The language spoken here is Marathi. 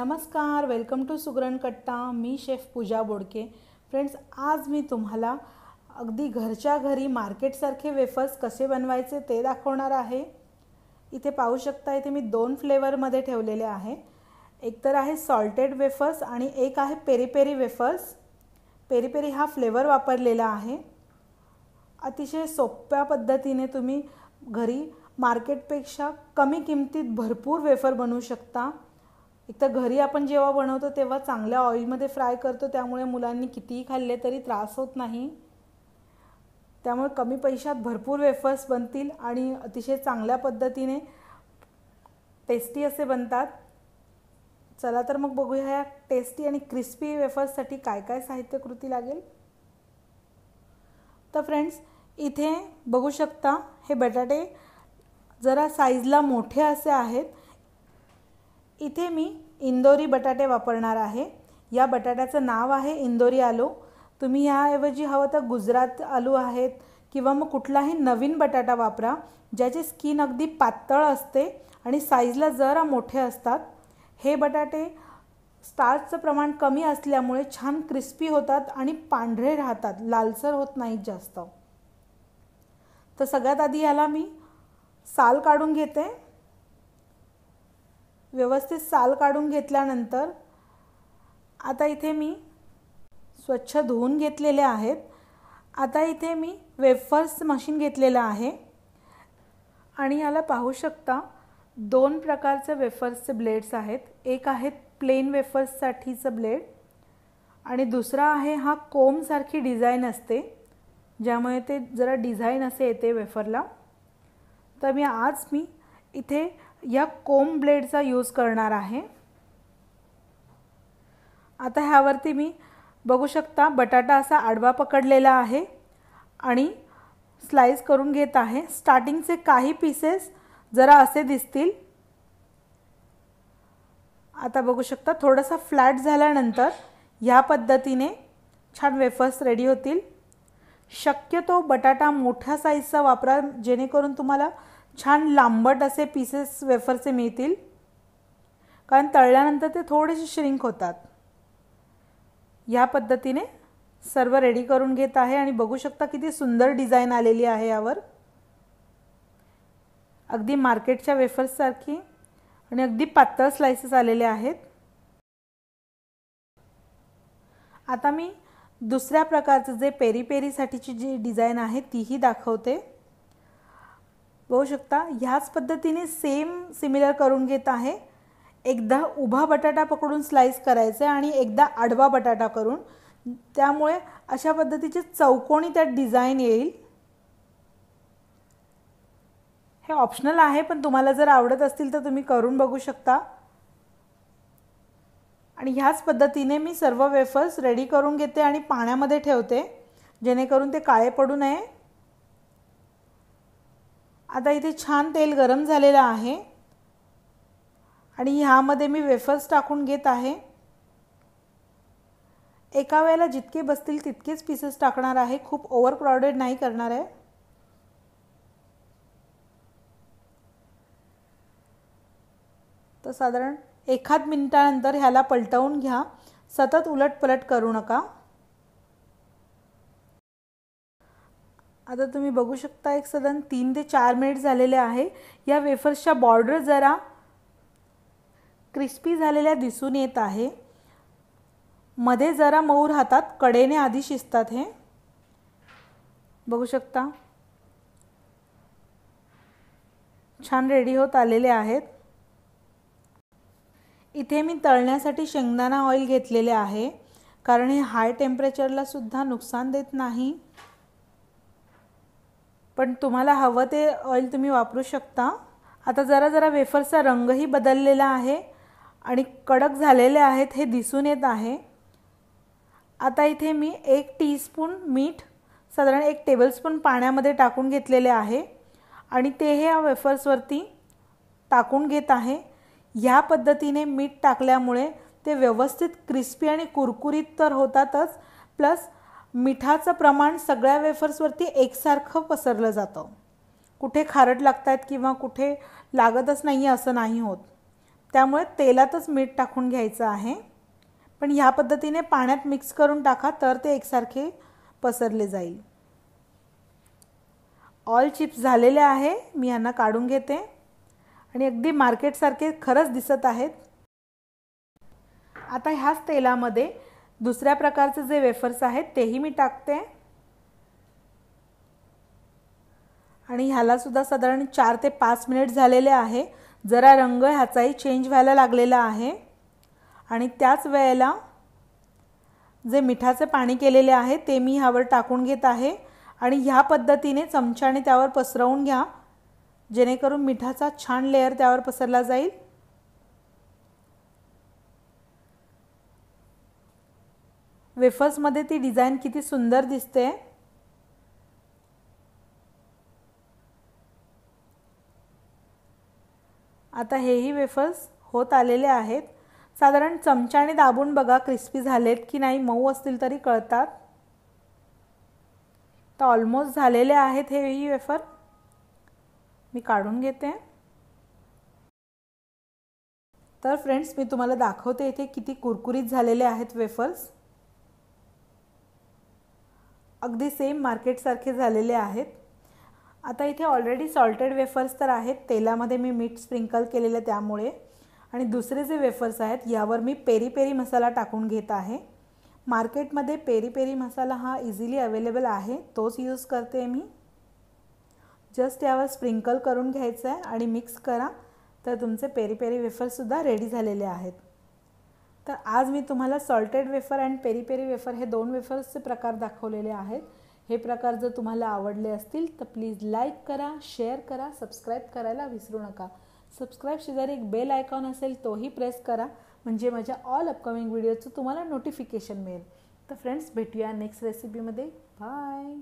नमस्कार वेलकम टू सुगरण कट्टा मी शेफ पूजा बोडके फ्रेंड्स आज मी तुम्हाला अगदी घरच्या घरी मार्केटसारखे वेफर्स कसे बनवायचे ते दाखवणार आहे इथे पाहू शकता इथे मी दोन फ्लेवरमध्ये ठेवलेले आहे एक तर आहे सॉल्टेड वेफर्स आणि एक आहे पेरी पेरी वेफर्स पेरीपेरी हा फ्लेवर वापरलेला आहे अतिशय सोप्या पद्धतीने तुम्ही घरी मार्केटपेक्षा कमी किमतीत भरपूर वेफर बनवू शकता एक तर घरी आपण जेव्हा बनवतो तेव्हा चांगल्या ऑइलमध्ये फ्राय करतो त्यामुळे मुलांनी कितीही खाल्ले तरी त्रास होत नाही त्यामुळे कमी पैशात भरपूर वेफर्स बनतील आणि अतिशय चांगल्या पद्धतीने टेस्टी असे बनतात चला तर मग बघूया या टेस्टी आणि क्रिस्पी वेफर्ससाठी काय काय साहित्यकृती लागेल तर फ्रेंड्स इथे बघू शकता हे बटाटे जरा साईजला मोठे असे आहेत इथे मी इंदोरी बटाटे वापरणार आहे या बटाट्याचं नाव आहे इंदोरी आलू तुम्ही याऐवजी हवं तर गुजरात आलू आहेत किंवा मग कुठलाही नवीन बटाटा वापरा ज्याची स्किन अगदी पातळ असते आणि साईजला जरा मोठे असतात हे बटाटे स्टार्चचं प्रमाण कमी असल्यामुळे छान क्रिस्पी होतात आणि पांढरे राहतात लालसर होत नाहीत जास्त तर सगळ्यात आधी याला मी साल काढून घेते व्यवस्थित साल काढून घेतल्यानंतर आता इथे मी स्वच्छ धुवून घेतलेले आहेत आता इथे मी वेफर्स मशीन घेतलेलं आहे आणि याला पाहू शकता दोन प्रकारचे वेफर्सचे ब्लेड्स आहेत एक आहेत प्लेन वेफर्ससाठीचं ब्लेड आणि दुसरा आहे हा कोमसारखी डिझाईन असते ज्यामुळे ते जरा डिझाईन असे येते वेफरला तर मी आज मी इथे या कोम ब्लेडचा यूज करणार आहे आता ह्यावरती मी बघू शकता बटाटा असा आडवा पकडलेला आहे आणि स्लाइस करून घेत आहे स्टार्टिंगचे काही पीसेस जरा असे दिसतील आता बघू शकता थोडासा फ्लॅट झाल्यानंतर ह्या पद्धतीने छान वेफर्स रेडी होतील शक्यतो बटाटा मोठ्या साईजचा वापरा जेणेकरून तुम्हाला छान लांबट असे पीसेस वेफरचे मिळतील कारण तळल्यानंतर ते थोडेसे श्रिंक होतात ह्या पद्धतीने सर्व रेडी करून घेत आहे आणि बघू शकता किती सुंदर डिझाईन आलेली आहे यावर अगदी मार्केटच्या वेफर्ससारखी आणि अगदी पातळ स्लायसेस आलेले आहेत आता मी दुसऱ्या प्रकारचं जे पेरी पेरीसाठीची जी डिझाईन आहे तीही दाखवते बघू शकता ह्याच पद्धतीने सेम सिमिलर करून घेत आहे एकदा उभा बटाटा पकडून स्लाईस करायचं आहे आणि एकदा आडवा बटाटा करून त्यामुळे अशा पद्धतीचे चौकोणी त्यात डिझाईन येईल हे ऑप्शनल आहे पण तुम्हाला जर आवडत असतील तर तुम्ही करून बघू शकता आणि ह्याच पद्धतीने मी सर्व वेफर्स रेडी करून घेते आणि पाण्यामध्ये ठेवते जेणेकरून ते काळे पडू नये आता इथे छान तेल गरम झालेलं आहे आणि ह्यामध्ये मी वेफर्स टाकून घेत आहे एका वेळेला जितके बसतील तितकेच पीसेस टाकणार आहे खूप ओव्हर क्राऊडेड नाही करणार आहे तर साधारण एखाद मिनिटानंतर ह्याला पलटवून घ्या सतत पलट करू नका आता तुम्ही बघू शकता एक साधारण तीन ते चार मिनिट झालेले आहे या वेफर्सच्या बॉर्डर जरा क्रिस्पी झालेल्या दिसून येत आहे मध्ये जरा मऊर हातात कडेने आधी शिजतात हे बघू शकता छान रेडी होत आलेले आहेत इथे मी तळण्यासाठी शेंगदाणा ऑइल घेतलेले आहे कारण हे हाय टेम्परेचरला सुद्धा नुकसान देत नाही पण तुम्हाला हवं ते ऑइल तुम्ही वापरू शकता आता जरा जरा वेफरचा रंगही बदललेला आहे आणि कडक झालेले आहेत हे दिसून येत आहे आता इथे मी एक टीस्पून मीठ साधारण एक टेबलस्पून पाण्यामध्ये टाकून घेतलेले आहे आणि ते हे या वेफर्सवरती टाकून घेत आहे ह्या पद्धतीने मीठ टाकल्यामुळे ते व्यवस्थित क्रिस्पी आणि कुरकुरीत तर होतातच प्लस मिठाचं प्रमाण सगळ्या वेफर्सवरती एकसारखं पसरलं जातं कुठे खारट लागत आहेत किंवा कुठे लागतच नाही असं नाही होत त्यामुळे तेलातच मीठ टाकून घ्यायचं आहे पण ह्या पद्धतीने पाण्यात मिक्स करून टाका तर ते एकसारखे पसरले जाईल ऑल चिप्स झालेले आहे मी यांना काढून घेते आणि अगदी मार्केटसारखे खरंच दिसत आहेत आता ह्याच तेलामध्ये दुसऱ्या प्रकारचे जे वेफर्स आहेत तेही मी टाकते आणि ह्यालासुद्धा साधारण चार ते पाच मिनिट झालेले आहे जरा रंग ह्याचाही चेंज व्हायला लागलेला आहे आणि त्याच वेळेला जे मिठाचे पाणी केलेले आहे ते मी ह्यावर टाकून घेत आहे आणि ह्या पद्धतीने चमच्याने त्यावर पसरवून घ्या जेणेकरून मिठाचा छान लेअर त्यावर पसरला जाईल वेफर्समध्ये ती डिझाईन किती सुंदर दिसते आता हेही वेफर्स होत आलेले आहेत साधारण चमच्याने दाबून बघा क्रिस्पी झालेत की नाही मऊ असतील तरी कळतात तर ऑलमोस्ट झालेले आहेत हेही वेफर मी काढून घेते तर फ्रेंड्स मी तुम्हाला दाखवते इथे किती कुरकुरीत झालेले आहेत वेफर्स अगदी सेम मार्केटसारखे झालेले आहेत आता इथे ऑलरेडी सॉल्टेड वेफर्स तर आहेत तेलामध्ये मी मीठ स्प्रिंकल केलेलं त्यामुळे आणि दुसरे जे वेफर्स आहेत यावर मी पेरी पेरी मसाला टाकून घेत आहे मार्केटमध्ये पेरी पेरी मसाला हा इझिली अवेलेबल आहे तोच यूज करते मी जस्ट यावर स्प्रिंकल करून घ्यायचं आहे आणि मिक्स करा तर तुमचे पेरी पेरी वेफर्ससुद्धा रेडी झालेले आहेत तर आज मी तुम्हाला salted wafer and peri peri wafer हे दोन वेफर्सचे प्रकार दाखवलेले आहेत हे प्रकार जर तुम्हाला आवडले असतील तर प्लीज लाईक करा शेअर करा सबस्क्राईब करायला विसरू नका सबस्क्राईब शेजारी एक बेल आयकॉन असेल तोही प्रेस करा म्हणजे माझ्या ऑल अपकमिंग व्हिडिओचं तुम्हाला नोटिफिकेशन मिळेल तर फ्रेंड्स भेटूया नेक्स्ट रेसिपीमध्ये बाय